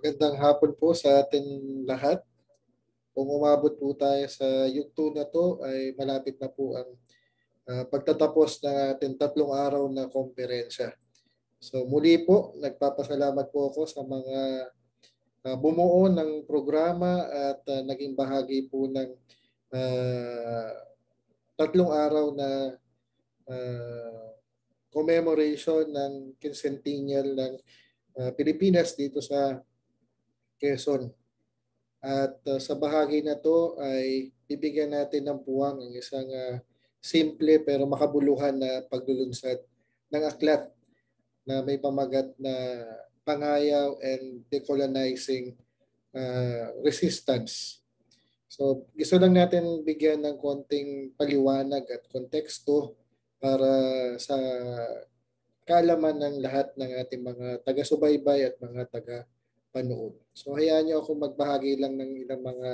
Magandang hapon po sa atin lahat. Kung umabot po tayo sa yugto na to ay malapit na po ang uh, pagtatapos ng ating tatlong araw na konferensya. So muli po, nagpapasalamat po ako sa mga uh, bumuo ng programa at uh, naging bahagi po ng uh, tatlong araw na uh, commemoration ng centennial ng uh, Pilipinas dito sa Quezon. At uh, sa bahagi na to ay bibigyan natin ng puwang ang isang uh, simple pero makabuluhan na paglulunsad ng aklat na may pamagat na pangayaw and decolonizing uh, resistance. So gusto lang natin bigyan ng konting paliwanag at konteksto para sa kaalaman ng lahat ng ating mga taga-subaybay at mga taga panood. So hayaan niyo ako magbahagi lang ng ilang mga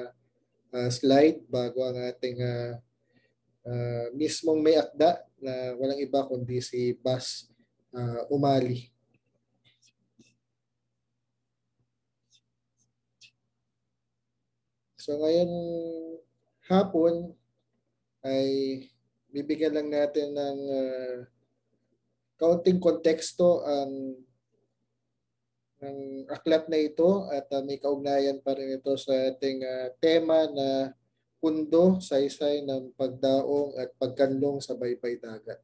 uh, slide bago ang ating uh, uh, mismong may akda na walang iba kundi si Bas uh, Umali. So ngayon hapon ay bibigyan lang natin ng uh, kaunting konteksto ang ng aklat na ito at uh, may kaugnayan pa rin ito sa ating uh, tema na pundo, isay ng pagdaong at pagkanlong sa baybay dagat.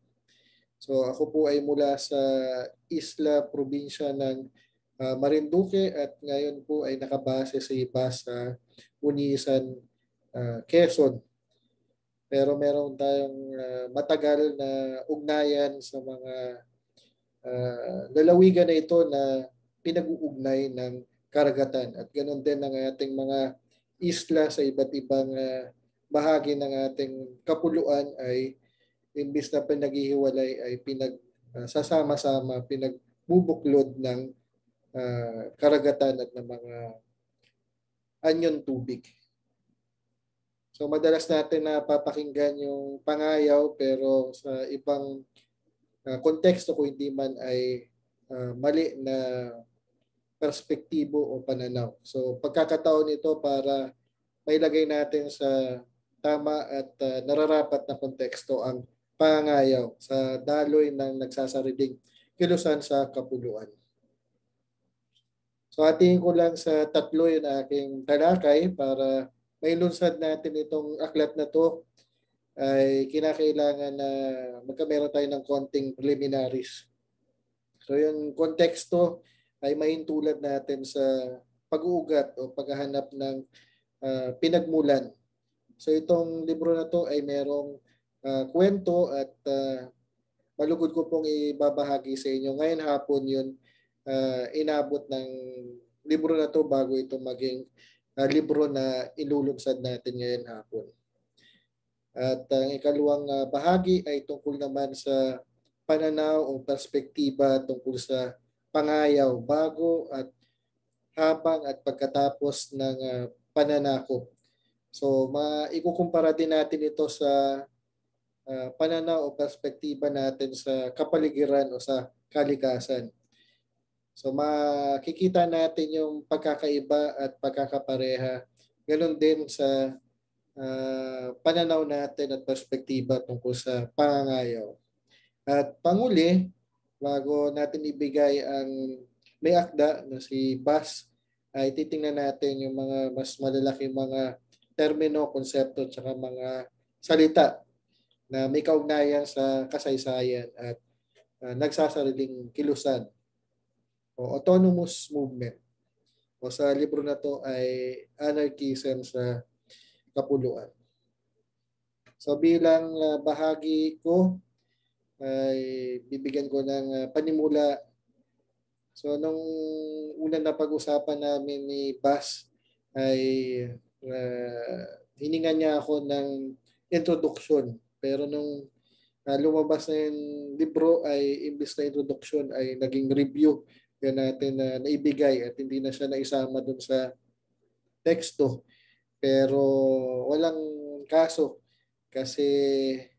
So ako po ay mula sa isla probinsya ng uh, Marinduque at ngayon po ay nakabase sa iba sa Unisan, uh, Quezon. Pero meron tayong uh, matagal na ugnayan sa mga uh, lalawigan na ito na pinag-uugnay ng karagatan. At ganoon din ang ating mga isla sa iba't ibang ah, bahagi ng ating kapuluan ay imbis na pinaghihiwalay ay pinagsasama ah, sama pinagbubuklod ng uh, karagatan at ng mga anyon tubig. So madalas natin napapakinggan yung pangayaw pero sa ibang uh, konteksto ko hindi man ay uh, mali na perspektibo o pananaw. So pagkakataon ito para mailagay natin sa tama at uh, nararapat na konteksto ang pangayaw sa daloy ng nagsasariling kilusan sa kapuluan. So atingin ko lang sa tatlo yung aking talakay para mailunsad natin itong aklat na to ay kinakailangan na magka tayo ng konting preliminaries. So yung konteksto ay mahintulad natin sa pag-uugat o paghahanap ng uh, pinagmulan. So itong libro na to ay merong uh, kwento at uh, malugod ko pong ibabahagi sa inyo. Ngayon hapon yun uh, inabot ng libro na to bago ito maging uh, libro na ilulunsad natin ngayon hapon. At ang uh, ikalawang uh, bahagi ay tungkol naman sa pananaw o perspektiba tungkol sa pangayaw bago at habang at pagkatapos ng uh, pananakop. So maikukumpara din natin ito sa uh, pananaw o perspektiba natin sa kapaligiran o sa kalikasan. So makikita natin yung pagkakaiba at pagkakapareha. Ganon din sa uh, pananaw natin at perspektiba tungkol sa pangangayaw. At panguli, bago natin ibigay ang may akda na si BAS ay titingnan natin yung mga mas malalaki mga termino, konsepto, tsaka mga salita na may kaugnayan sa kasaysayan at uh, nagsasariling kilusan o autonomous movement. O sa libro na to ay Anarchism sa Kapuluan. So bilang uh, bahagi ko ay bibigyan ko ng ah, panimula. So nung una na pag-usapan namin ni Bas ay uh, hininga niya ako ng introduction. Pero nung uh, lumabas na yung libro ay imbis na introduction ay naging review yan natin na uh, naibigay at hindi na siya naisama dun sa teksto. Pero walang kaso kasi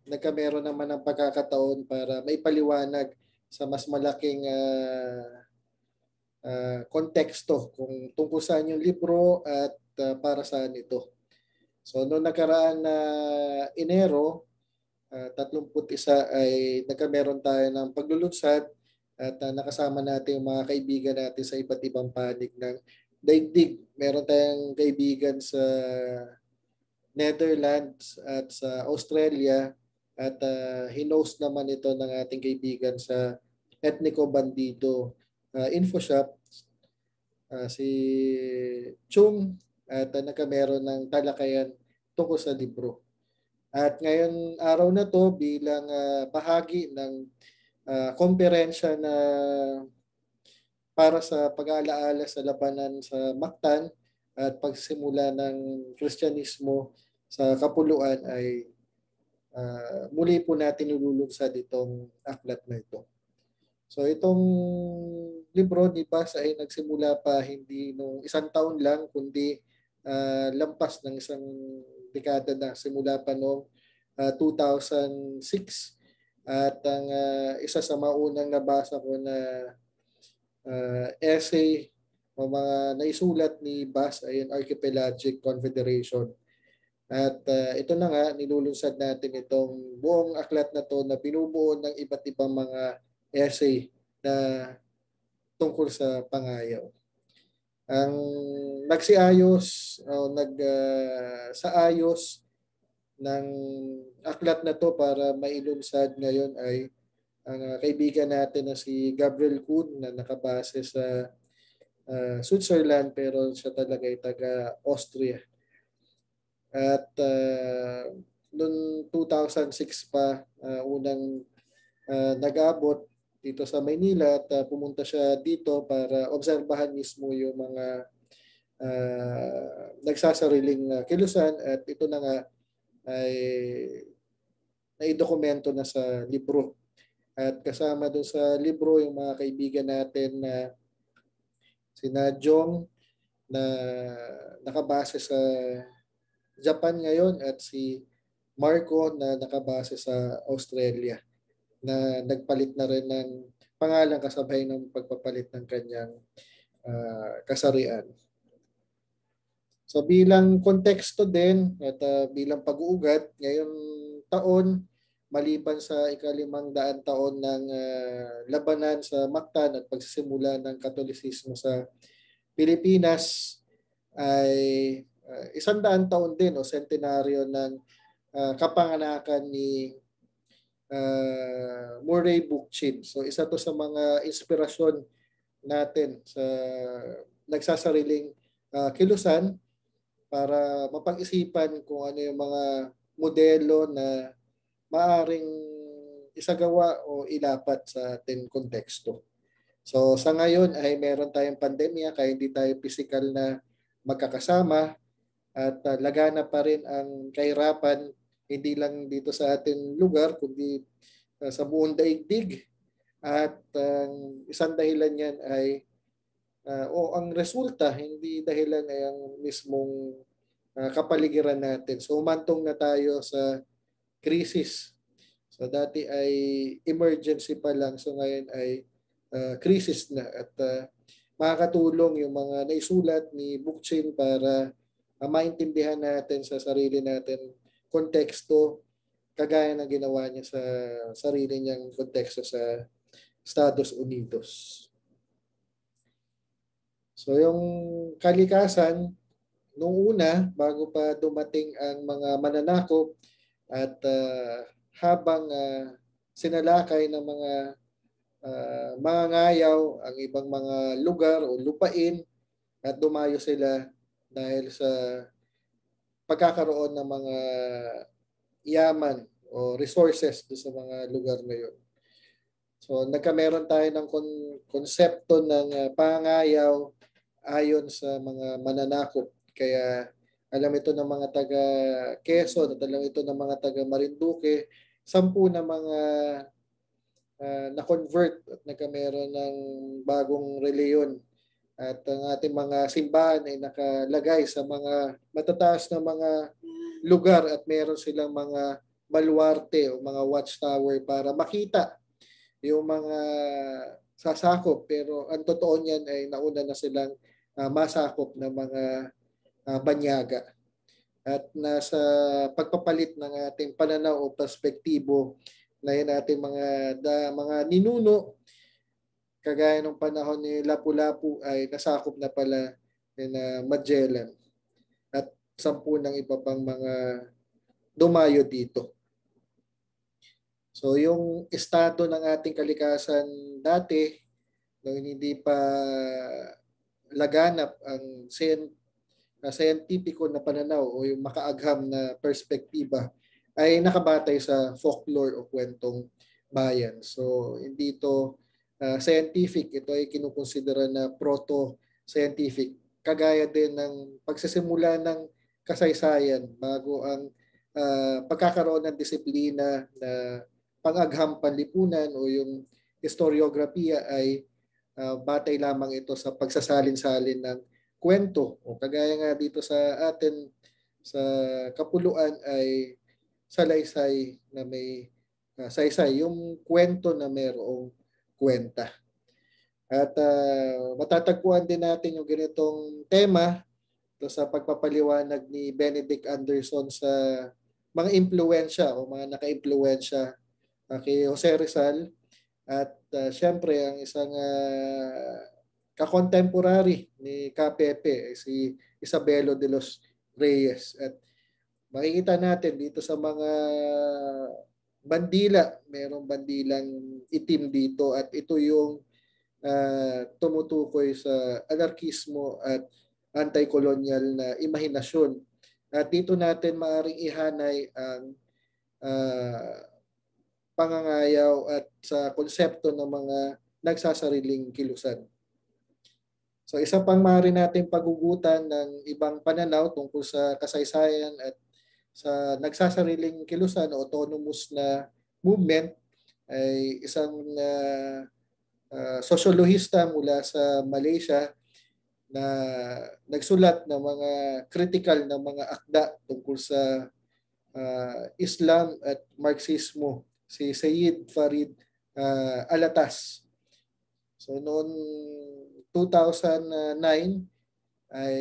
nagkameron naman ng pagkakataon para maipaliwanag sa mas malaking uh, uh, konteksto kung tungkol saan yung libro at uh, para saan ito. So noong nakaraan na uh, Enero, uh, 31 ay nagkameron tayo ng paglulutsat at uh, nakasama natin yung mga kaibigan natin sa iba't ibang panig ng daigdig. Meron tayong kaibigan sa Netherlands at sa Australia at uh, hinost naman ito ng ating kaibigan sa Etnico Bandido uh, Info Shop uh, si Chung at uh, nagkameron ng talakayan tungkol sa libro. At ngayon araw na to bilang uh, bahagi ng uh, komperensya na para sa pag-aalaala sa labanan sa Mactan at pagsimula ng Kristyanismo sa kapuluan ay uh, muli po natin nilulunsad itong aklat na ito. So itong libro ni Bass ay nagsimula pa hindi nung isang taon lang kundi uh, lampas ng isang dekada na simula pa noong uh, ah, 2006 at ang uh, isa sa maunang nabasa ko na uh, essay mga naisulat ni Bass ay an archipelagic confederation. At uh, ito na nga, nilulunsad natin itong buong aklat na to na binubuo ng iba't ibang mga essay na tungkol sa pangayaw. Ang nagsiayos o nag uh, sa ayos ng aklat na to para mailunsad ngayon ay ang uh, kaibigan natin na si Gabriel Kuhn na nakabase sa uh, Switzerland pero siya talaga ay taga Austria. At uh, noong 2006 pa uh, unang uh, nag-abot dito sa Maynila at uh, pumunta siya dito para obserbahan mismo yung mga uh, nagsasariling uh, kilusan at ito na nga ay naidokumento na sa libro. At kasama doon sa libro yung mga kaibigan natin na uh, si Najong na nakabase sa Japan ngayon at si Marco na nakabase sa Australia na nagpalit na rin ng pangalan kasabay ng pagpapalit ng kanyang uh, kasarian. So bilang konteksto din at uh, bilang pag-uugat, ngayon taon maliban sa ikalimang daan taon ng uh, labanan sa Mactan at pagsisimula ng Katolisismo sa Pilipinas ay uh, ah, isang daan taon din o sentenaryo ng uh, kapanganakan ni uh, Murray Bookchin. So isa to sa mga inspirasyon natin sa nagsasariling uh, kilusan para mapag-isipan kung ano yung mga modelo na maaring isagawa o ilapat sa ating konteksto. So sa ngayon ay meron tayong pandemya kaya hindi tayo physical na magkakasama at uh, lagana pa rin ang kahirapan hindi lang dito sa ating lugar kundi uh, sa buong daigdig at ang uh, isang dahilan niyan ay uh, o ang resulta hindi dahilan ay ang mismong uh, kapaligiran natin. So umantong na tayo sa crisis. So dati ay emergency pa lang. So ngayon ay uh, crisis na. At uh, makakatulong yung mga naisulat ni Bookchin para uh, maintindihan natin sa sarili natin konteksto kagaya ng ginawa niya sa sarili niyang konteksto sa Estados Unidos. So yung kalikasan, nung una, bago pa dumating ang mga mananakop, at uh, habang uh, sinalakay ng mga uh, mga ngayaw ang ibang mga lugar o lupain at dumayo sila dahil sa pagkakaroon ng mga yaman o resources do sa mga lugar na yun. So nagkameron tayo ng kon- konsepto ng uh, pangayaw ayon sa mga mananakop. Kaya alam ito ng mga taga Quezon, at alam ito ng mga taga Marinduque, sampu na mga uh, na-convert at nagkameron ng bagong reliyon at ang ating mga simbahan ay nakalagay sa mga matataas na mga lugar at meron silang mga baluarte o mga watchtower para makita yung mga sasakop pero ang totoo niyan ay nauna na silang uh, masakop ng mga uh, banyaga. At nasa pagpapalit ng ating pananaw o perspektibo na yun ating mga, da, mga ninuno, kagaya ng panahon ni Lapu-Lapu ay nasakop na pala ni uh, Magellan at sampu ng iba pang mga dumayo dito. So yung estado ng ating kalikasan dati, nung hindi pa laganap ang uh, scientifico na pananaw o yung makaagham na perspektiba ay nakabatay sa folklore o kwentong bayan. So hindi ito uh, scientific, ito ay kinukonsidera na proto-scientific kagaya din ng pagsisimula ng kasaysayan bago ang uh, pagkakaroon ng disiplina na pangagham panlipunan o yung historiographiya ay uh, batay lamang ito sa pagsasalin-salin ng kwento o kagaya nga dito sa atin sa kapuluan ay salaysay na may uh, saysay yung kwento na mayroong kwenta. At uh, matatagpuan din natin yung ganitong tema to sa pagpapaliwanag ni Benedict Anderson sa mga impluensya o mga naka-impluensya uh, ah, kay Jose Rizal at uh, syempre ang isang uh, ka-contemporary ni Kapepe eh, si Isabelo de los Reyes at makikita natin dito sa mga bandila, mayroong bandilang itim dito at ito yung uh, tumutukoy sa anarkismo at anti-colonial na imahinasyon. At dito natin maaring ihanay ang uh, pangangayaw at sa konsepto ng mga nagsasariling kilusan. So isa pang maaari natin pagugutan ng ibang pananaw tungkol sa kasaysayan at sa nagsasariling kilusan o autonomous na movement ay isang uh, ah, uh, ah, sosyologista mula sa Malaysia na nagsulat ng mga critical na mga akda tungkol sa uh, Islam at Marxismo si Sayyid Farid uh, Alatas. So noon 2009 ay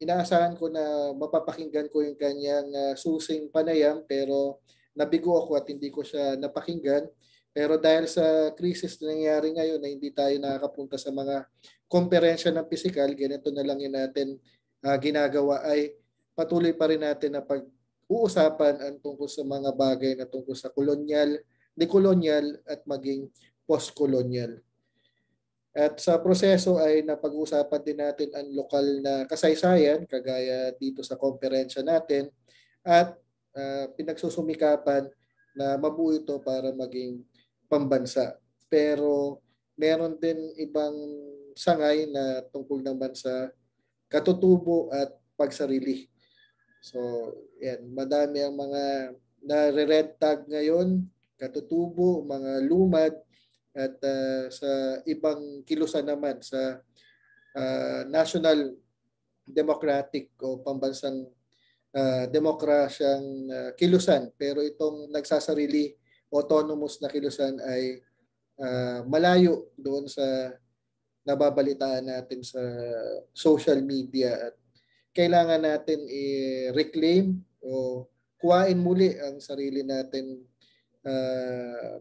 inaasahan ko na mapapakinggan ko yung kanyang uh, susing panayam pero nabigo ako at hindi ko siya napakinggan. Pero dahil sa crisis na nangyari ngayon na hindi tayo nakakapunta sa mga komperensya ng physical, ganito na lang yun natin uh, ginagawa ay patuloy pa rin natin na pag-uusapan ang tungkol sa mga bagay na tungkol sa kolonyal, dekolonyal at maging post-colonial. At sa proseso ay napag-usapan din natin ang lokal na kasaysayan kagaya dito sa komperensya natin at uh, pinagsusumikapan na mabuo ito para maging pambansa. Pero meron din ibang sangay na tungkol naman sa katutubo at pagsarili. So, yan, madami ang mga na red tag ngayon, katutubo, mga lumad, at uh, sa ibang kilusan naman sa uh, National Democratic o pambansang uh, demokrasyang uh, kilusan pero itong nagsasarili autonomous na kilusan ay uh, malayo doon sa nababalitaan natin sa social media at kailangan natin i-reclaim o kuhain muli ang sarili natin uh,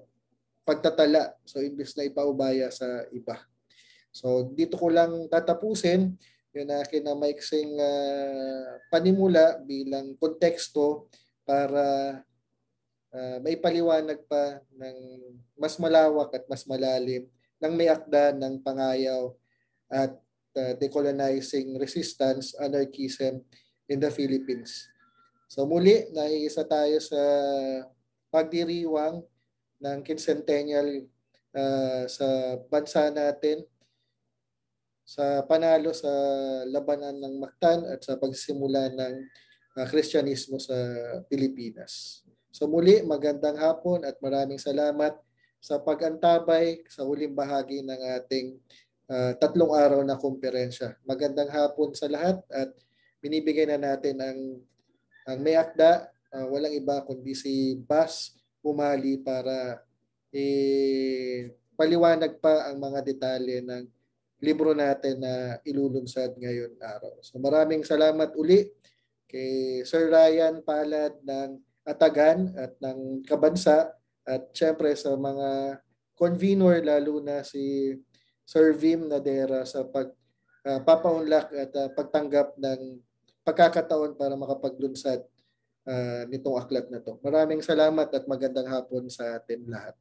pagtatala. So imbis na ipaubaya sa iba. So dito ko lang tatapusin yun akin na maiksing uh, ah, panimula bilang konteksto para uh, maipaliwanag pa ng mas malawak at mas malalim ng may akda ng pangayaw at uh, decolonizing resistance anarchism in the Philippines. So muli, naiisa tayo sa pagdiriwang ng quincentennial uh, sa bansa natin sa panalo sa labanan ng Mactan at sa pagsisimula ng uh, sa Pilipinas. So muli, magandang hapon at maraming salamat sa pag-antabay sa huling bahagi ng ating uh, tatlong araw na kumperensya. Magandang hapon sa lahat at binibigay na natin ang, ang may akda, uh, walang iba kundi si Bas umali para eh, paliwanag pa ang mga detalye ng libro natin na ilulunsad ngayon araw. So maraming salamat uli kay Sir Ryan Palad ng Atagan at ng Kabansa at syempre sa mga convener lalo na si Sir Vim Nadera sa pag uh, papaunlak at uh, pagtanggap ng pagkakataon para makapaglunsad uh, nitong aklat na to. Maraming salamat at magandang hapon sa atin lahat.